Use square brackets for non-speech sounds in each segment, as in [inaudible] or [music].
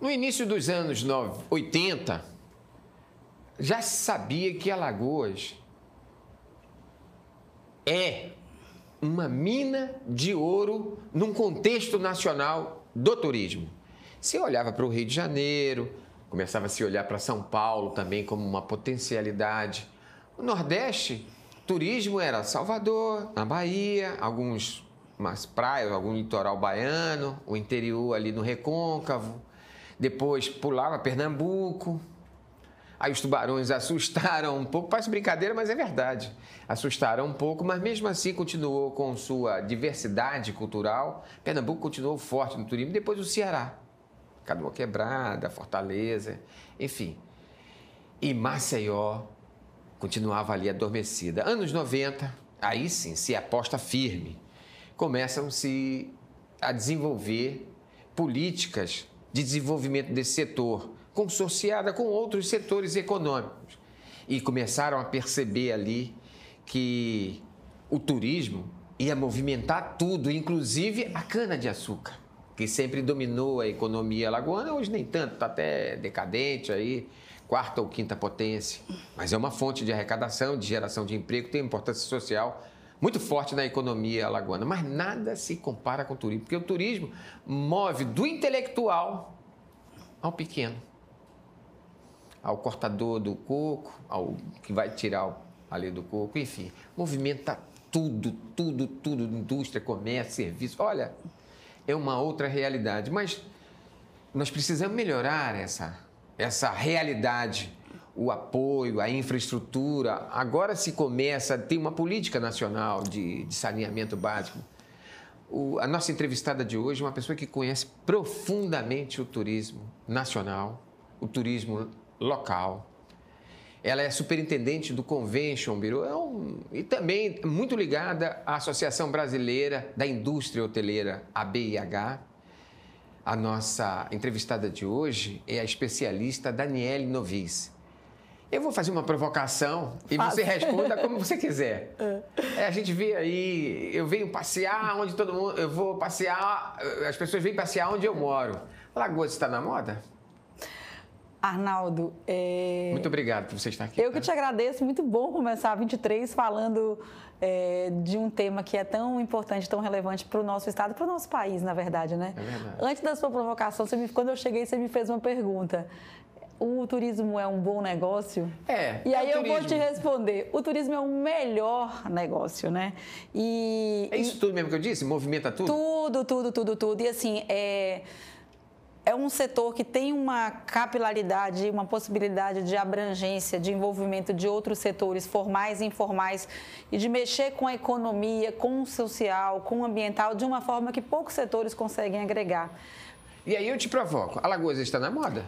No início dos anos 80, já se sabia que Alagoas é uma mina de ouro num contexto nacional do turismo. Se olhava para o Rio de Janeiro, começava a se olhar para São Paulo também como uma potencialidade. O Nordeste, turismo era Salvador, na Bahia, algumas praias, algum litoral baiano, o interior ali no Recôncavo, depois pulava Pernambuco. Aí os tubarões assustaram um pouco, parece brincadeira, mas é verdade. Assustaram um pouco, mas mesmo assim continuou com sua diversidade cultural. Pernambuco continuou forte no turismo, depois o Ceará. Canoa Quebrada, Fortaleza, enfim. E Maceió continuava ali adormecida. Anos 90, aí sim, se aposta firme. Começam-se a desenvolver políticas de desenvolvimento desse setor, consorciada com outros setores econômicos. E começaram a perceber ali que o turismo ia movimentar tudo, inclusive a cana-de-açúcar, que sempre dominou a economia lagoana, hoje nem tanto, está até decadente aí, quarta ou quinta potência. Mas é uma fonte de arrecadação, de geração de emprego, tem importância social muito forte na economia alagoana, mas nada se compara com o turismo, porque o turismo move do intelectual ao pequeno, ao cortador do coco, ao que vai tirar ali do coco, enfim, movimenta tudo, tudo, tudo, indústria, comércio, serviço. Olha, é uma outra realidade, mas nós precisamos melhorar essa essa realidade o apoio, a infraestrutura. Agora se começa, tem uma política nacional de, de saneamento básico. O, a nossa entrevistada de hoje é uma pessoa que conhece profundamente o turismo nacional, o turismo local. Ela é superintendente do Convention Bureau é um, e também muito ligada à Associação Brasileira da Indústria Hoteleira, ABIH. A nossa entrevistada de hoje é a especialista Daniele Novis. Eu vou fazer uma provocação e Faz. você responda como você quiser. [laughs] É. É, a gente vê aí, eu venho passear onde todo mundo. Eu vou passear, as pessoas vêm passear onde eu moro. Lagoas está na moda? Arnaldo, é... muito obrigado por você estar aqui. Eu tá? que te agradeço, muito bom começar 23 falando é, de um tema que é tão importante, tão relevante para o nosso estado, para o nosso país, na verdade, né? É verdade. Antes da sua provocação, me, quando eu cheguei, você me fez uma pergunta o turismo é um bom negócio? É. E é aí eu turismo. vou te responder: o turismo é o melhor negócio, né? E, é isso e, tudo mesmo que eu disse? Movimenta tudo? Tudo, tudo, tudo, tudo. E assim, é é um setor que tem uma capilaridade, uma possibilidade de abrangência, de envolvimento de outros setores formais e informais e de mexer com a economia, com o social, com o ambiental de uma forma que poucos setores conseguem agregar. E aí eu te provoco, Alagoas está na moda?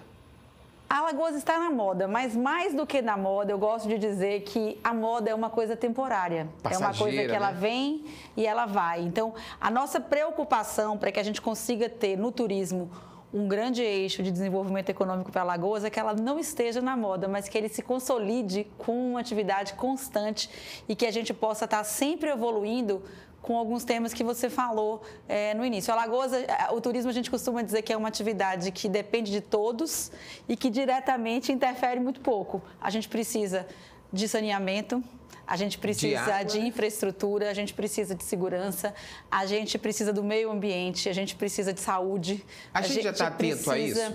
Alagoas está na moda, mas mais do que na moda, eu gosto de dizer que a moda é uma coisa temporária. Passageira, é uma coisa que ela né? vem e ela vai. Então, a nossa preocupação para que a gente consiga ter no turismo um grande eixo de desenvolvimento econômico para Alagoas é que ela não esteja na moda, mas que ele se consolide com uma atividade constante e que a gente possa estar sempre evoluindo com alguns temas que você falou é, no início. Alagoas, é, o turismo a gente costuma dizer que é uma atividade que depende de todos e que diretamente interfere muito pouco. A gente precisa de saneamento, a gente precisa de, de, né? infraestrutura, a gente precisa de segurança, a gente precisa do meio ambiente, a gente precisa de saúde. A, a gente, gente, já está atento a isso?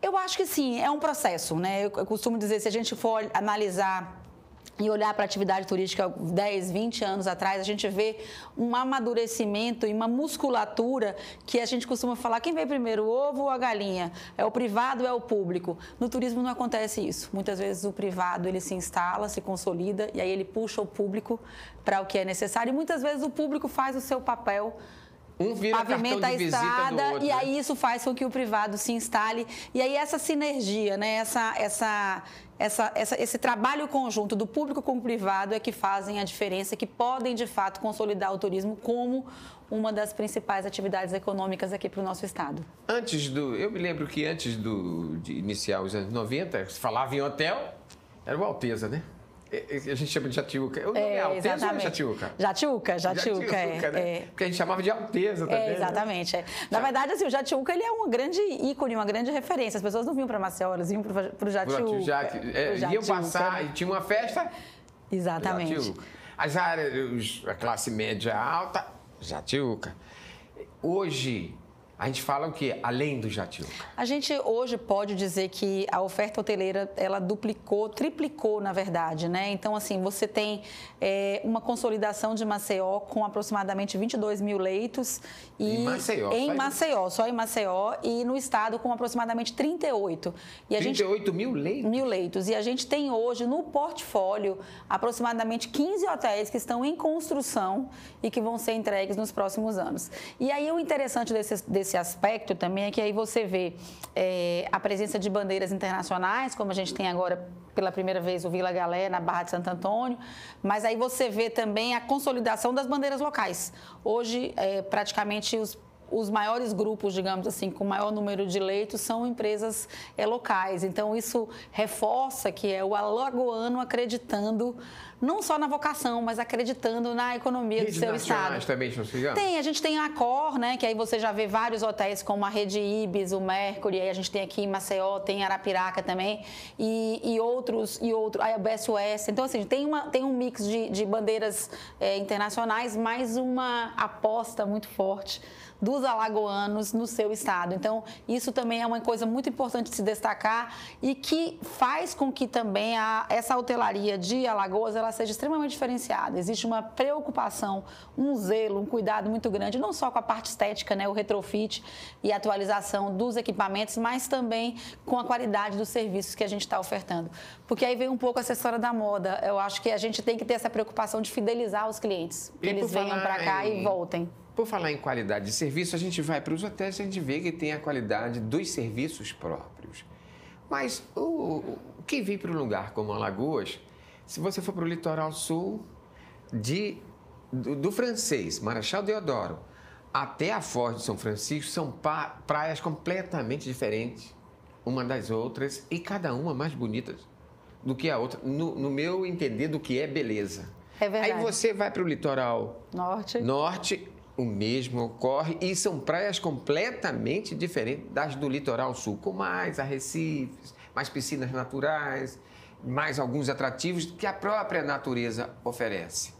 Eu acho que sim, é um processo, né? Eu costumo dizer, se a gente for analisar e olhar para a atividade turística 10, 20 anos atrás, a gente vê um amadurecimento e uma musculatura que a gente costuma falar, quem vem primeiro, o ovo ou a galinha? É o privado, é o público. No turismo não acontece isso. Muitas vezes o privado, ele se instala, se consolida e aí ele puxa o público para o que é necessário. E muitas vezes o público faz o seu papel um vira pavimenta a estrada outro, e né? aí isso faz com que o privado se instale. E aí essa sinergia, né? essa, essa, essa, essa, esse trabalho conjunto do público com o privado é que fazem a diferença, que podem de fato consolidar o turismo como uma das principais atividades econômicas aqui para o nosso estado. Antes do. Eu me lembro que antes do, de iniciar os anos 90, falava em hotel, era o Alteza, né? É, é, a gente chama de Jatiuca. Eu é, não, é, Alteza exatamente. ou Jatiuca? Jatiuca, Jatiuca, Jatiuca é, né? é, Porque a gente chamava de Alteza também. É, né? exatamente. Né? Na Já. verdade, assim, o Jatiuca ele é um grande ícone, uma grande referência. As pessoas não vinham para Maceió, elas vinham para o Jatiuca. Jatiuca. É, Jatiuca. Iam passar, e tinha uma festa... Exatamente. Jatiuca. As áreas, a classe média alta, Jatiuca. Hoje, a gente fala o que além do Jatil? A gente hoje pode dizer que a oferta hoteleira ela duplicou, triplicou na verdade, né? Então assim você tem é, uma consolidação de Maceió com aproximadamente 22 mil leitos e em Maceió, em Maceió só em Maceió e no estado com aproximadamente 38. E 38 gente, mil leitos. Mil leitos e a gente tem hoje no portfólio aproximadamente 15 hotéis que estão em construção e que vão ser entregues nos próximos anos. E aí o interessante desse esse aspecto também é que aí você vê é, a presença de bandeiras internacionais, como a gente tem agora pela primeira vez o Vila Galé na Barra de Santo Antônio, mas aí você vê também a consolidação das bandeiras locais. Hoje, é, praticamente os os maiores grupos, digamos assim, com maior número de leitos são empresas é, locais. Então, isso reforça que é o alagoano acreditando não só na vocação, mas acreditando na economia Redes do seu estado. também são Tem, a gente tem a Cor, né, que aí você já vê vários hotéis como a Rede Ibis, o Mercury, aí a gente tem aqui em Maceió, tem Arapiraca também, e, e outros, e outro, aí a BSOS. Então, assim, tem, uma, tem um mix de, de bandeiras é, internacionais, mais uma aposta muito forte dos alagoanos no seu estado. Então, isso também é uma coisa muito importante de se destacar e que faz com que também a, essa hotelaria de Alagoas ela seja extremamente diferenciada. Existe uma preocupação, um zelo, um cuidado muito grande, não só com a parte estética, né, o retrofit e atualização dos equipamentos, mas também com a qualidade dos serviços que a gente está ofertando. Porque aí vem um pouco essa história da moda. Eu acho que a gente tem que ter essa preocupação de fidelizar os clientes, que e eles venham para cá em... e voltem. Por falar em qualidade de serviço, a gente vai para os hotéis e a gente vê que tem a qualidade dos serviços próprios. Mas o, quem vem para um lugar como Alagoas, se você for para o litoral sul, de, do, do francês, Marechal Deodoro, até a Foz de São Francisco, são praias completamente diferentes uma das outras e cada uma mais bonita do que a outra, no, no meu entender do que é beleza. É verdade. Aí você vai para o litoral norte. norte, o mesmo ocorre e são praias completamente diferentes das do litoral sul, com mais arrecifes, mais piscinas naturais, mais alguns atrativos que a própria natureza oferece.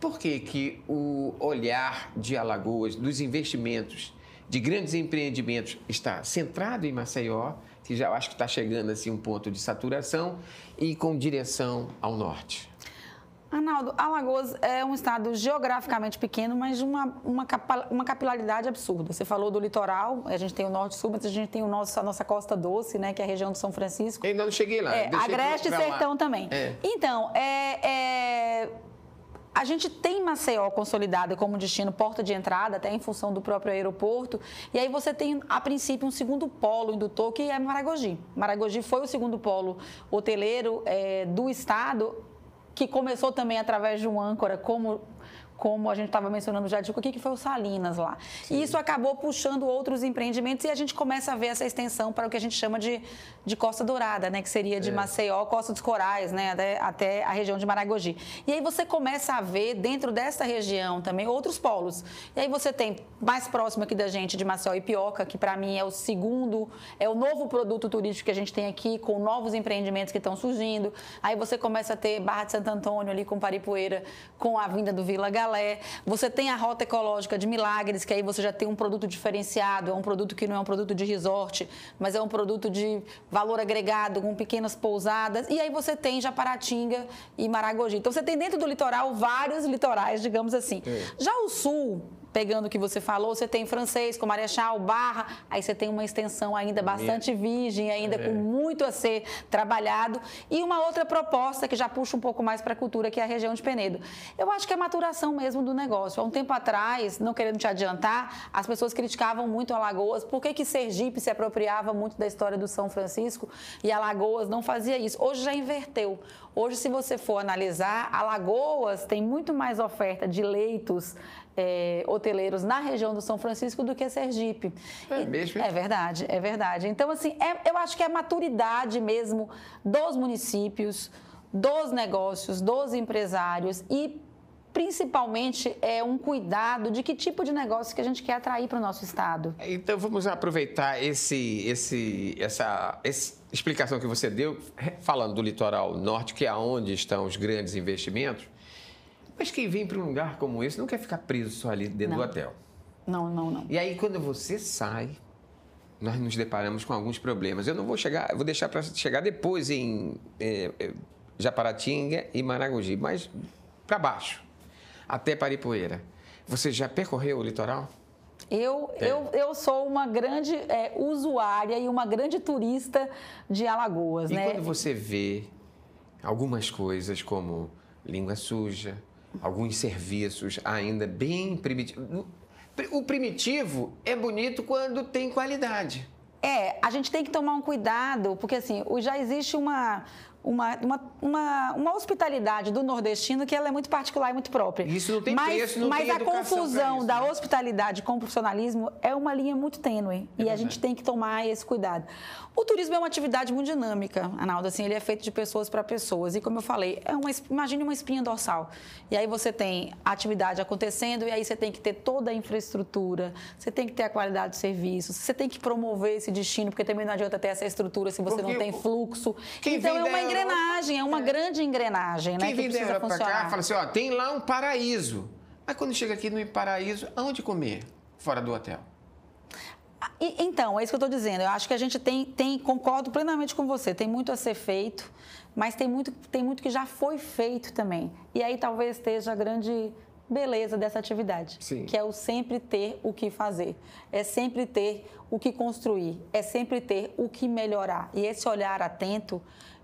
Por que, que o olhar de Alagoas, dos investimentos, de grandes empreendimentos, está centrado em Maceió, que já acho que está chegando assim um ponto de saturação, e com direção ao norte? Arnaldo, Alagoas é um estado geograficamente pequeno, mas de uma, uma, uma capilaridade absurda. Você falou do litoral, a gente tem o norte-sul, mas a gente tem o nosso, a nossa costa doce, né, que é a região do São Francisco. ainda não cheguei lá. É, Agreste e Sertão lá. também. É. Então, é, é... A gente tem Maceió consolidada como destino porta de entrada, até em função do próprio aeroporto. E aí você tem, a princípio, um segundo polo indutor, que é Maragogi. Maragogi foi o segundo polo hoteleiro é, do estado que começou também através de um âncora como como a gente estava mencionando já de o que foi o Salinas lá. Sim. E isso acabou puxando outros empreendimentos e a gente começa a ver essa extensão para o que a gente chama de, de Costa Dourada, né? Que seria de é. Maceió, Costa dos Corais, né? Até, até a região de Maragogi. E aí você começa a ver dentro dessa região também outros polos. E aí você tem mais próximo aqui da gente de Maceió e Pioca, que para mim é o segundo, é o novo produto turístico que a gente tem aqui, com novos empreendimentos que estão surgindo. Aí você começa a ter Barra de Santo Antônio ali com Paripoeira, com a vinda do Vila Gaúcha é, você tem a rota ecológica de milagres, que aí você já tem um produto diferenciado, é um produto que não é um produto de resort, mas é um produto de valor agregado, com pequenas pousadas, e aí você tem Japaratinga e Maragogi. Então você tem dentro do litoral vários litorais, digamos assim. É. Já o sul, pegando o que você falou, você tem francês com Marechal, Barra, aí você tem uma extensão ainda bastante virgem, ainda é. com muito a ser trabalhado. E uma outra proposta que já puxa um pouco mais para a cultura, que é a região de Penedo. Eu acho que é a maturação mesmo do negócio. Há um tempo atrás, não querendo te adiantar, as pessoas criticavam muito Alagoas. Por que, que Sergipe se apropriava muito da história do São Francisco e Alagoas não fazia isso? Hoje já inverteu. Hoje, se você for analisar, Alagoas tem muito mais oferta de leitos é, hoteleiros na região do São Francisco do que Sergipe. É mesmo? É verdade, é verdade. Então, assim, é, eu acho que é a maturidade mesmo dos municípios, dos negócios, dos empresários e principalmente é um cuidado de que tipo de negócio que a gente quer atrair para o nosso estado. Então vamos aproveitar esse, esse, essa, essa explicação que você deu falando do litoral norte, que é onde estão os grandes investimentos. Mas quem vem para um lugar como esse não quer ficar preso só ali dentro não. do hotel. Não, não, não. E aí, quando você sai, nós nos deparamos com alguns problemas. Eu não vou chegar, vou deixar para chegar depois em é, é, Japaratinga e Maragogi, mas para baixo, até Paripoeira. Você já percorreu o litoral? Eu, é. eu, eu sou uma grande é, usuária e uma grande turista de Alagoas. E né? quando você vê algumas coisas como língua suja, alguns serviços ainda bem primitivos. O primitivo é bonito quando tem qualidade. É, a gente tem que tomar um cuidado, porque assim, já existe uma, uma, uma, uma, uma, hospitalidade do nordestino que ela é muito particular e muito própria. Isso não tem mas, preço, não Mas a confusão isso, da né? hospitalidade com o profissionalismo é uma linha muito tênue é e a gente tem que tomar esse cuidado. O turismo é uma atividade muito dinâmica, Analdo, assim, ele é feito de pessoas para pessoas e como eu falei, é uma, imagine uma espinha dorsal. E aí você tem a atividade acontecendo e aí você tem que ter toda a infraestrutura, você tem que ter a qualidade do serviço, você tem que promover esse destino, porque também não adianta ter essa estrutura se você porque não tem fluxo. Então é uma engrenagem, é uma é. grande engrenagem, né? Quem vem que da Europa para cá fala assim, ó, tem lá um paraíso. Aí quando chega aqui no paraíso, aonde comer? Fora do hotel. Ah, então, é isso que eu estou dizendo. Eu acho que a gente tem, tem, concordo plenamente com você, tem muito a ser feito, mas tem muito, tem muito que já foi feito também. E aí talvez esteja a grande beleza dessa atividade, Sim. que é o sempre ter o que fazer, é sempre ter o que construir, é sempre ter o que melhorar. E esse olhar atento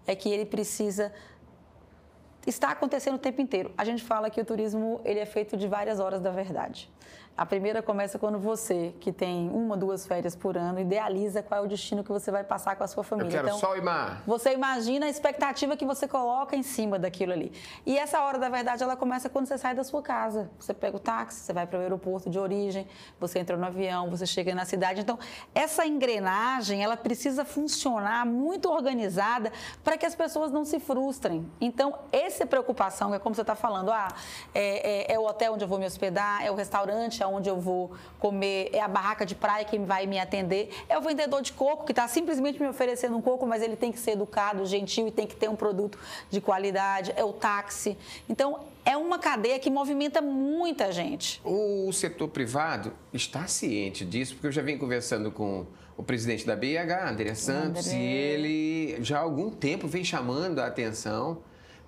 é que ele precisa estar acontecendo o tempo inteiro. A gente fala que o turismo ele é feito de várias horas da verdade. A primeira começa quando você, que tem uma, duas férias por ano, idealiza qual é o destino que você vai passar com a sua família. Eu quero então, sol e Você imagina a expectativa que você coloca em cima daquilo ali. E essa hora, da verdade, ela começa quando você sai da sua casa. Você pega o táxi, você vai para o aeroporto de origem, você entra no avião, você chega na cidade. Então, essa engrenagem, ela precisa funcionar muito organizada para que as pessoas não se frustrem. Então, essa preocupação, é como você está falando, ah, é, é, é o hotel onde eu vou me hospedar, é o restaurante aonde eu vou comer, é a barraca de praia que vai me atender, é o vendedor de coco que está simplesmente me oferecendo um coco, mas ele tem que ser educado, gentil e tem que ter um produto de qualidade, é o táxi. Então, é uma cadeia que movimenta muita gente. O setor privado está ciente disso, porque eu já vim conversando com o presidente da BH, André Santos, André. e ele já há algum tempo vem chamando a atenção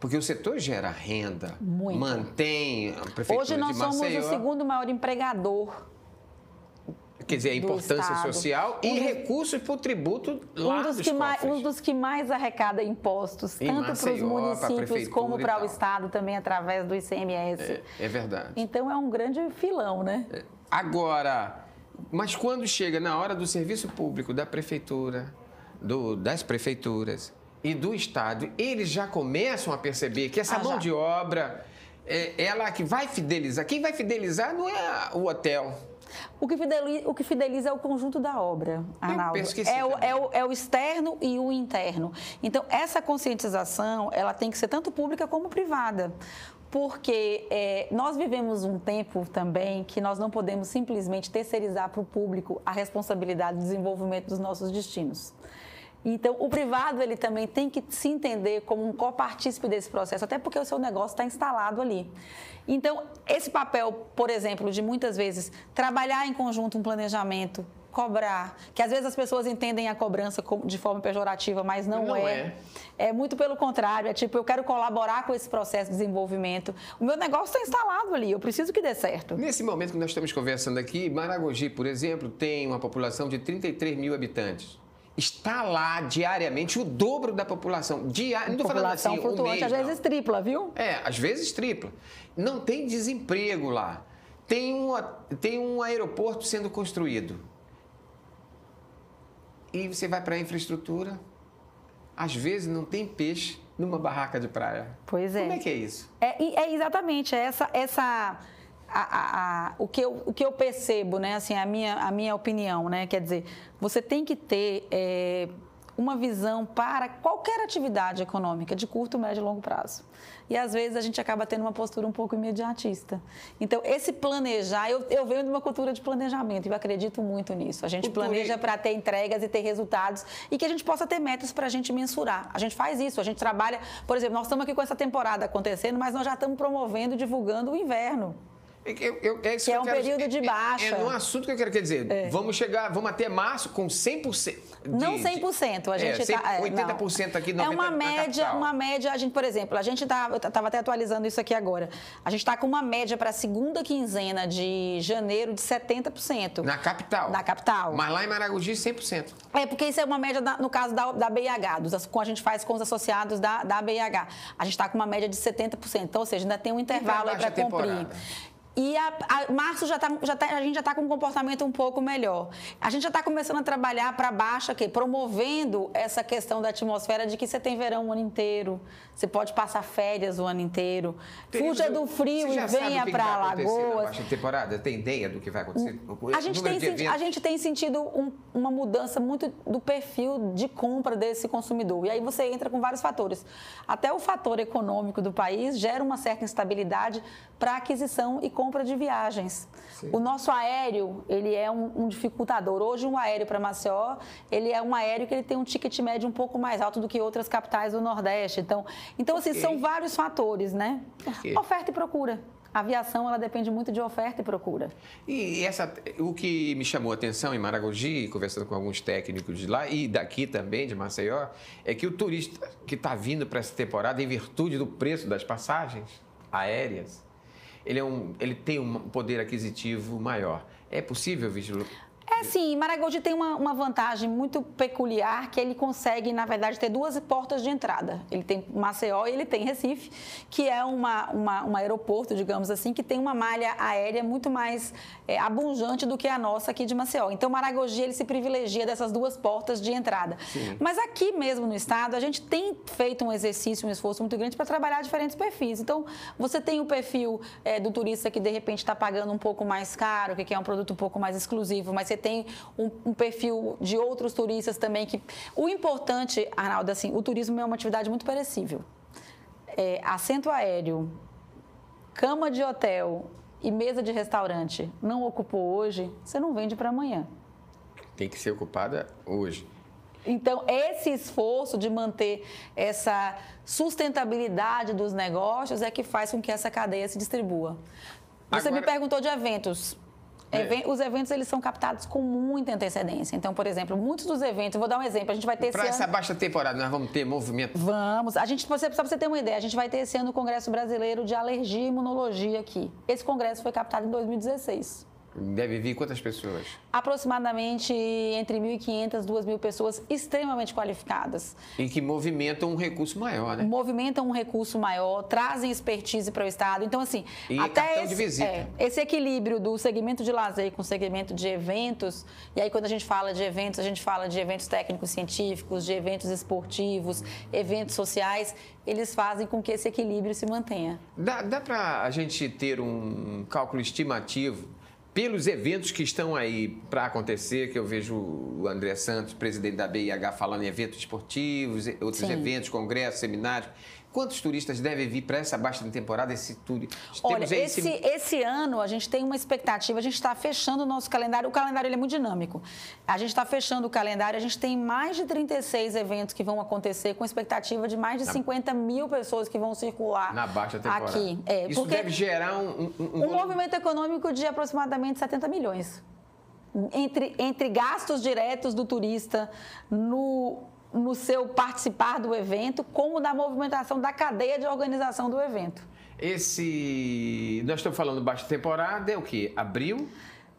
porque o setor gera renda, Muito. mantém a prefeitura Hoje nós de somos o segundo maior empregador Quer dizer, a importância social e um recursos para o tributo lá um dos, dos que mais, Um dos que mais arrecada impostos, em tanto para os municípios como para o Estado, também através do ICMS. É, é, verdade. Então é um grande filão, né? É. Agora, mas quando chega na hora do serviço público da prefeitura, do, das prefeituras, e do Estado, eles já começam a perceber que essa ah, mão já. de obra, é, ela é que vai fidelizar. Quem vai fidelizar não é o hotel. O que, fideliza, o que fideliza é o conjunto da obra, Arnaldo. É o, é, o, é o, externo e o interno. Então, essa conscientização, ela tem que ser tanto pública como privada. Porque é, nós vivemos um tempo também que nós não podemos simplesmente terceirizar para o público a responsabilidade do desenvolvimento dos nossos destinos. Então, o privado ele também tem que se entender como um copartícipe desse processo, até porque o seu negócio está instalado ali. Então, esse papel, por exemplo, de muitas vezes trabalhar em conjunto um planejamento, cobrar, que às vezes as pessoas entendem a cobrança de forma pejorativa, mas não, não é. é. é. muito pelo contrário, é tipo, eu quero colaborar com esse processo de desenvolvimento. O meu negócio está instalado ali, eu preciso que dê certo. Nesse momento que nós estamos conversando aqui, Maragogi, por exemplo, tem uma população de 33 mil habitantes está lá diariamente o dobro da população. Diário, não estou falando assim, flutuante, mês, às não. vezes tripla, viu? É, às vezes tripla. Não tem desemprego lá. Tem, um tem um aeroporto sendo construído. E você vai para a infraestrutura, às vezes não tem peixe numa barraca de praia. Pois é. Como é que é isso? É, é exatamente essa essa a, a, o, que eu, o que eu percebo, né, assim, a minha, a minha opinião, né, quer dizer, você tem que ter é, uma visão para qualquer atividade econômica, de curto, médio e longo prazo. E às vezes a gente acaba tendo uma postura um pouco imediatista. Então, esse planejar, eu, eu venho de uma cultura de planejamento e eu acredito muito nisso. A gente planeja para ter entregas e ter resultados e que a gente possa ter metas para a gente mensurar. A gente faz isso, a gente trabalha, por exemplo, nós estamos aqui com essa temporada acontecendo, mas nós já estamos promovendo divulgando o inverno. É eu, eu, é, que é um quero, período de baixa. É, é um assunto que eu quero quer dizer. É. Vamos chegar, vamos até março com 100%. De, não 100%, a gente está... É, 80% tá, é, não. aqui, 90% É uma média, uma média, a gente, por exemplo, a gente tá, estava até atualizando isso aqui agora. A gente está com uma média para a segunda quinzena de janeiro de 70%. Na capital? Na capital. Mas lá em Maragogi, 100%. É, porque isso é uma média, da, no caso da, da BIH, dos, com a gente faz com os associados da, da BIH. A gente está com uma média de 70%, então, ou seja, ainda tem um intervalo para cumprir. E a, a, março já tá, já tá, a gente já está com um comportamento um pouco melhor. A gente já está começando a trabalhar para baixo aqui, promovendo essa questão da atmosfera de que você tem verão o ano inteiro, você pode passar férias o ano inteiro, fuja do frio e venha para tá temporada, tem ideia do que vai acontecer? A gente, tem, senti, a gente tem sentido um, uma mudança muito do perfil de compra desse consumidor. E aí você entra com vários fatores. Até o fator econômico do país gera uma certa instabilidade para aquisição e compra compra de viagens. Sim. O nosso aéreo, ele é um, um dificultador. Hoje, um aéreo para Maceió, ele é um aéreo que ele tem um ticket médio um pouco mais alto do que outras capitais do Nordeste. Então, então assim, okay. assim, são vários fatores, né? Okay. Oferta e procura. A aviação, ela depende muito de oferta e procura. E essa, o que me chamou a atenção em Maragogi, conversando com alguns técnicos de lá e daqui também, de Maceió, é que o turista que está vindo para essa temporada, em virtude do preço das passagens aéreas, ele, é um, ele tem um poder aquisitivo maior. É possível, Vítor? É sim, Maragogi tem uma, uma, vantagem muito peculiar que ele consegue, na verdade, ter duas portas de entrada. Ele tem Maceió e ele tem Recife, que é uma, uma, um aeroporto, digamos assim, que tem uma malha aérea muito mais é, abundante do que a nossa aqui de Maceió. Então, Maragogi ele se privilegia dessas duas portas de entrada. Sim. Mas aqui mesmo no estado, a gente tem feito um exercício, um esforço muito grande para trabalhar diferentes perfis. Então, você tem o perfil é, do turista que de repente está pagando um pouco mais caro, que quer um produto um pouco mais exclusivo, mas você tem um, um, perfil de outros turistas também que... O importante, Arnaldo, assim, o turismo é uma atividade muito perecível. É, assento aéreo, cama de hotel e mesa de restaurante não ocupou hoje, você não vende para amanhã. Tem que ser ocupada hoje. Então, esse esforço de manter essa sustentabilidade dos negócios é que faz com que essa cadeia se distribua. Você Agora... me perguntou de eventos. É. Os eventos eles são captados com muita antecedência. Então, por exemplo, muitos dos eventos, vou dar um exemplo, a gente vai ter Para essa ano... baixa temporada, nós vamos ter movimento. Vamos. A gente, você, só para você ter uma ideia, a gente vai ter esse ano o Congresso Brasileiro de Alergia e Imunologia aqui. Esse congresso foi captado em 2016. Deve vir quantas pessoas? Aproximadamente entre 1.500 e 2.000 pessoas extremamente qualificadas. E que movimentam um recurso maior, né? Movimentam um recurso maior, trazem expertise para o Estado. Então, assim, e até esse, é, esse equilíbrio do segmento de lazer com o segmento de eventos, e aí quando a gente fala de eventos, a gente fala de eventos técnicos científicos, de eventos esportivos, eventos sociais, eles fazem com que esse equilíbrio se mantenha. Dá, dá para a gente ter um cálculo estimativo pelos eventos que estão aí para acontecer, que eu vejo o André Santos, presidente da BIH, falando em eventos esportivos, outros Sim. eventos, congressos, seminários, Quantos turistas devem vir para essa baixa temporada, esse turismo? Olha, esse, esse... esse ano a gente tem uma expectativa, a gente está fechando o nosso calendário, o calendário é muito dinâmico. A gente está fechando o calendário, a gente tem mais de 36 eventos que vão acontecer, com expectativa de mais de na... 50 mil pessoas que vão circular. Na baixa temporada. Aqui. É, Isso deve gerar um, um, um, um movimento econômico de aproximadamente 70 milhões. Entre, entre gastos diretos do turista no no seu participar do evento, como da movimentação da cadeia de organização do evento. Esse. Nós estamos falando baixa temporada, é o quê? Abril?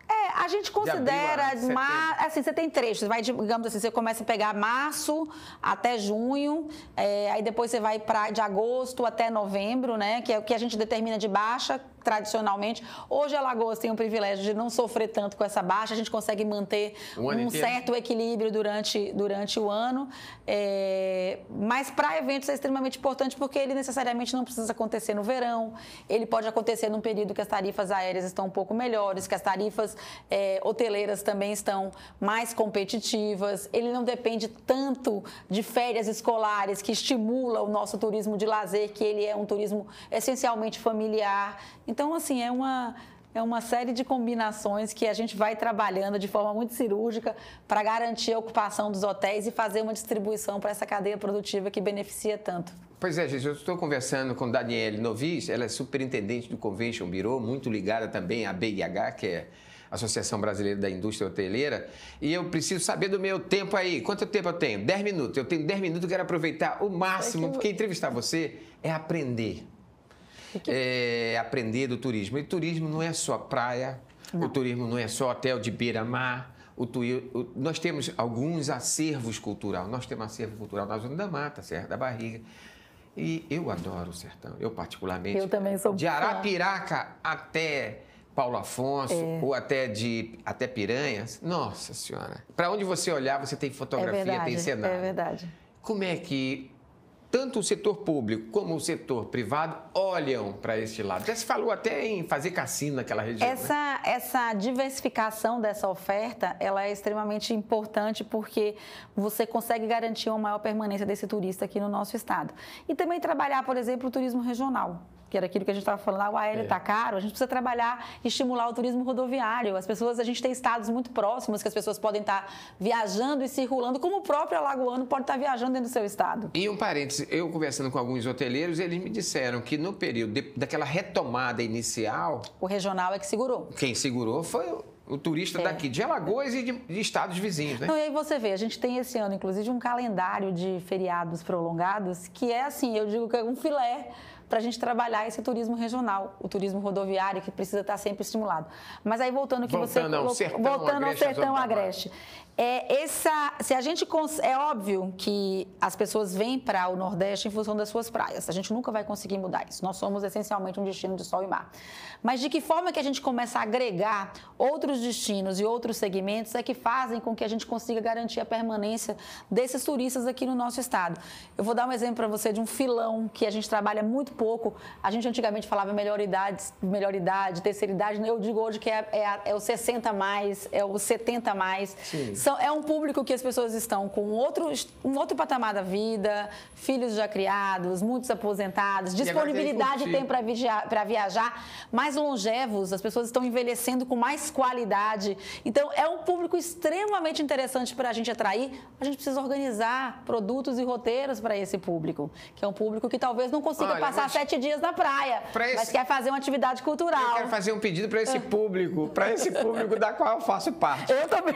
É, a gente considera. A mar... Assim, você tem trechos, vai, digamos assim, você começa a pegar março até junho, é, aí depois você vai para de agosto até novembro, né? Que é o que a gente determina de baixa, tradicionalmente. Hoje Alagoas tem o privilégio de não sofrer tanto com essa baixa, a gente consegue manter um, um certo equilíbrio durante, durante o ano. É, mas para eventos é extremamente importante porque ele necessariamente não precisa acontecer no verão, ele pode acontecer num período que as tarifas aéreas estão um pouco melhores, que as tarifas é, hoteleiras também estão mais competitivas, ele não depende tanto de férias escolares que estimula o nosso turismo de lazer, que ele é um turismo essencialmente familiar. Então, então, assim, é uma, é uma série de combinações que a gente vai trabalhando de forma muito cirúrgica para garantir a ocupação dos hotéis e fazer uma distribuição para essa cadeia produtiva que beneficia tanto. Pois é, gente, eu estou conversando com Daniele Novis, ela é superintendente do Convention Bureau, muito ligada também à BIH, que é a Associação Brasileira da Indústria Hoteleira, e eu preciso saber do meu tempo aí. Quanto tempo eu tenho? 10 minutos. Eu tenho 10 minutos, quero aproveitar o máximo, porque entrevistar você é aprender que... é, aprender do turismo. E turismo não é só praia, não. o turismo não é só hotel de beira-mar. O tui, o, nós temos alguns acervos cultural. Nós temos acervo cultural na Zona da Mata, Serra da Barriga. E eu adoro o sertão, eu particularmente. Eu também sou De Arapiraca até Paulo Afonso é. ou até de até Piranhas. Nossa Senhora. Para onde você olhar, você tem fotografia, é verdade, tem cenário. É verdade. Como é que tanto o setor público como o setor privado olham para este lado. Já se falou até em fazer cassino naquela região. Né? Essa, né? essa diversificação dessa oferta ela é extremamente importante porque você consegue garantir uma maior permanência desse turista aqui no nosso estado. E também trabalhar, por exemplo, o turismo regional que era aquilo que a gente estava falando lá, ah, o aéreo está é. Tá caro, a gente precisa trabalhar e estimular o turismo rodoviário. As pessoas, a gente tem estados muito próximos que as pessoas podem estar tá viajando e circulando, como o próprio alagoano pode estar tá viajando dentro do seu estado. E um parênteses, eu conversando com alguns hoteleiros, eles me disseram que no período de, daquela retomada inicial... O regional é que segurou. Quem segurou foi o turista é. daqui, de Alagoas e de, de estados vizinhos, né? Não, e aí você vê, a gente tem esse ano, inclusive, um calendário de feriados prolongados que é assim, eu digo que é um filé para a gente trabalhar esse turismo regional, o turismo rodoviário que precisa estar tá sempre estimulado. Mas aí voltando que voltando você ao colocou, sertão voltando ao sertão agreste, é essa, se a gente é óbvio que as pessoas vêm para o Nordeste em função das suas praias. A gente nunca vai conseguir mudar isso. Nós somos essencialmente um destino de sol e mar. Mas de que forma que a gente começa a agregar outros destinos e outros segmentos é que fazem com que a gente consiga garantir a permanência desses turistas aqui no nosso estado. Eu vou dar um exemplo para você de um filão que a gente trabalha muito pouco. A gente antigamente falava melhor idade, melhor idade, terceira idade. Né? Eu digo hoje que é, é, é o 60 mais, é o 70 mais. Sim são, é um público que as pessoas estão com outro, um outro patamar da vida, filhos já criados, muitos aposentados, disponibilidade de tempo para viajar, viajar, mais longevos, as pessoas estão envelhecendo com mais qualidade. Então, é um público extremamente interessante para a gente atrair. A gente precisa organizar produtos e roteiros para esse público, que é um público que talvez não consiga Olha, passar sete dias na praia, esse... mas quer fazer uma atividade cultural. Eu quero fazer um pedido para esse público, para esse público da qual eu faço parte. Eu também.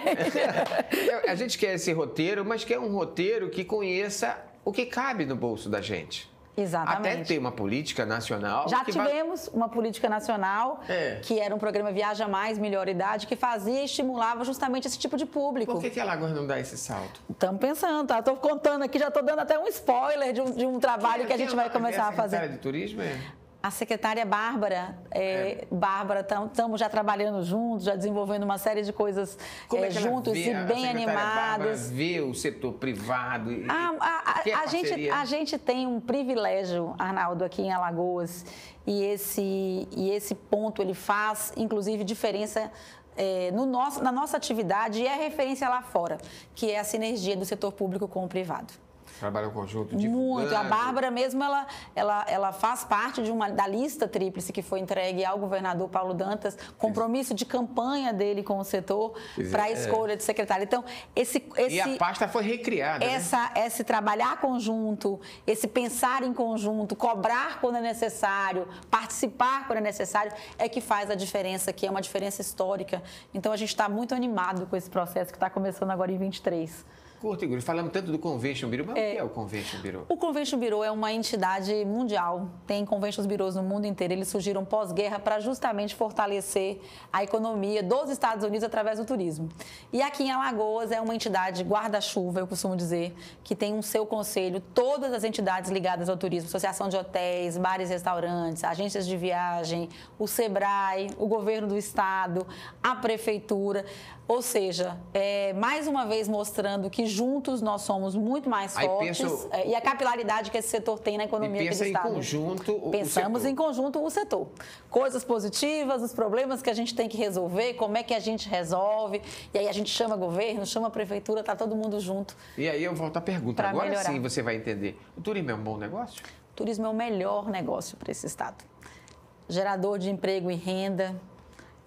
[laughs] É, a gente quer esse roteiro, mas quer um roteiro que conheça o que cabe no bolso da gente. Exatamente. Até ter uma política nacional. Já tivemos vai... uma política nacional, é. que era um programa Viaja Mais, Melhor Idade, que fazia e estimulava justamente esse tipo de público. Por que, que a Lagoa não dá esse salto? Estamos pensando, tá? Estou contando aqui, já estou dando até um spoiler de um, de um trabalho que, que, a gente vai começar a fazer. de turismo é? A secretária Bárbara, é, é. Bárbara, estamos já trabalhando juntos, já desenvolvendo uma série de coisas Como é, é juntos vê, e bem animados. Vê o setor privado. E, ah, a, a, a, é a gente, a gente tem um privilégio, Arnaldo, aqui em Alagoas, e esse, e esse ponto ele faz, inclusive, diferença é, no nosso, na nossa atividade e é referência lá fora, que é a sinergia do setor público com o privado. Trabalha conjunto de Muito. A Bárbara mesmo, ela, ela, ela faz parte de uma, da lista tríplice que foi entregue ao governador Paulo Dantas, compromisso de campanha dele com o setor para é. a escolha de secretário. Então, esse, esse... E a pasta foi recriada, né? essa, né? Esse trabalhar conjunto, esse pensar em conjunto, cobrar quando é necessário, participar quando é necessário, é que faz a diferença aqui, é uma diferença histórica. Então, a gente está muito animado com esse processo que está começando agora em 23. Curto e grosso. Falamos tanto do Convention Bureau, mas é, o que é. é o Convention Bureau? O Convention Bureau é uma entidade mundial. Tem conventions bureaus no mundo inteiro. Eles surgiram pós-guerra para justamente fortalecer a economia dos Estados Unidos através do turismo. E aqui em Alagoas é uma entidade guarda-chuva, eu costumo dizer, que tem um seu conselho, todas as entidades ligadas ao turismo, associação de hotéis, bares, restaurantes, agências de viagem, o SEBRAE, o governo do estado, a prefeitura. Ou seja, é, mais uma vez mostrando que juntos nós somos muito mais Aí fortes penso, é, e a capilaridade que esse setor tem na economia pensa do em Estado. Tá, né? Conjunto Pensamos em conjunto o setor. Coisas positivas, os problemas que a gente tem que resolver, como é que a gente resolve. E aí a gente chama governo, chama a prefeitura, está todo mundo junto. E aí eu volto à pergunta. Agora melhorar. sim você vai entender. O turismo é um bom negócio? O turismo é o melhor negócio para esse Estado. Gerador de emprego e renda,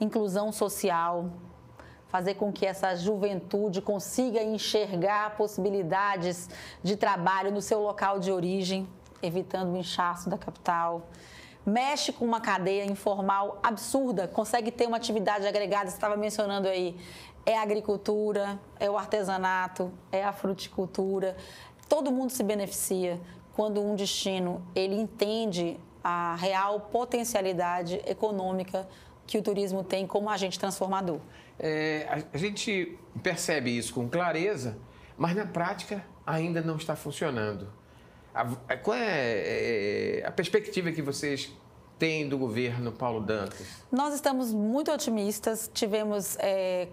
inclusão social, fazer com que essa juventude consiga enxergar possibilidades de trabalho no seu local de origem, evitando o inchaço da capital mexe com uma cadeia informal absurda, consegue ter uma atividade agregada, você estava mencionando aí, é a agricultura, é o artesanato, é a fruticultura. Todo mundo se beneficia quando um destino ele entende a real potencialidade econômica que o turismo tem como agente transformador. É, a gente percebe isso com clareza, mas na prática ainda não está funcionando. A, a, qual é, é, é a perspectiva que vocês têm do governo Paulo Dantas? Nós estamos muito otimistas. Tivemos é,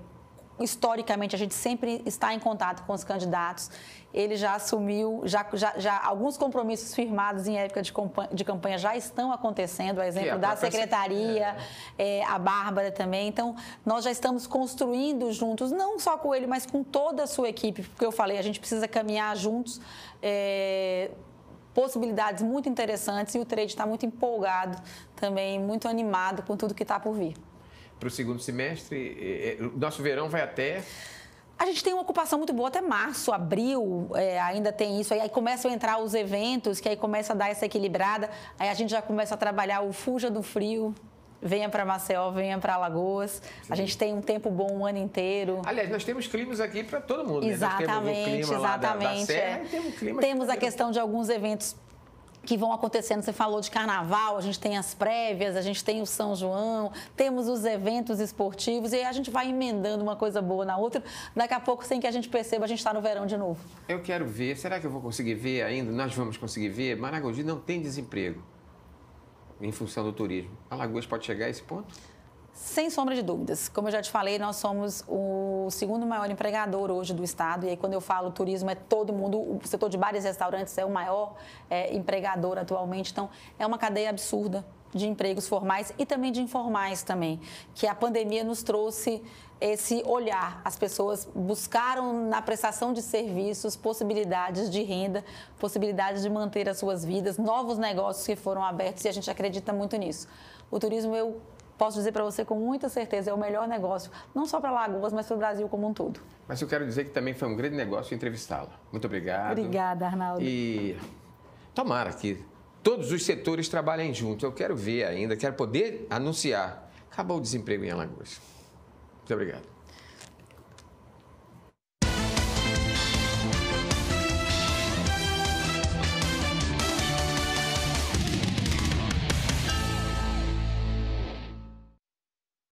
historicamente, a gente sempre está em contato com os candidatos. Ele já assumiu, já, já, já alguns compromissos firmados em época de campanha, de campanha já estão acontecendo, a exemplo é da secretaria, é. É, a Bárbara também. Então, nós já estamos construindo juntos, não só com ele, mas com toda a sua equipe, porque eu falei, a gente precisa caminhar juntos é, possibilidades muito interessantes e o trade está muito empolgado também, muito animado com tudo que está por vir para o segundo semestre? O nosso verão vai até. A gente tem uma ocupação muito boa até março, abril, é, ainda tem isso. Aí, aí, começam a entrar os eventos, que aí começa a dar essa equilibrada. Aí a gente já começa a trabalhar o fuja do frio. Venha para Maceió, venha para Alagoas. Sim. A gente tem um tempo bom o ano inteiro. Aliás, nós temos climas aqui para todo mundo. Né? Exatamente, exatamente. temos, é. temos a questão de alguns eventos que vão acontecendo. Você falou de carnaval, a gente tem as prévias, a gente tem o São João, temos os eventos esportivos e aí a gente vai emendando uma coisa boa na outra. Daqui a pouco, sem que a gente perceba, a gente está no verão de novo. Eu quero ver. Será que eu vou conseguir ver ainda? Nós vamos conseguir ver? Maragogi não tem desemprego em função do turismo. Alagoas pode chegar a esse ponto? Sem sombra de dúvidas. Como eu já te falei, nós somos o segundo maior empregador hoje do estado. E aí, quando eu falo turismo, é todo mundo. O setor de bares e restaurantes é o maior é, empregador atualmente. Então, é uma cadeia absurda de empregos formais e também de informais também, que a pandemia nos trouxe esse olhar. As pessoas buscaram na prestação de serviços possibilidades de renda, possibilidades de manter as suas vidas, novos negócios que foram abertos e a gente acredita muito nisso. O turismo eu posso dizer para você com muita certeza, é o melhor negócio, não só para Lagoas, mas para o Brasil como um todo. Mas eu quero dizer que também foi um grande negócio entrevistá la Muito obrigado. Obrigada, Arnaldo. E tomara que todos os setores trabalhem juntos. Eu quero ver ainda, quero poder anunciar. Acabou o desemprego em Alagoas. Muito obrigado.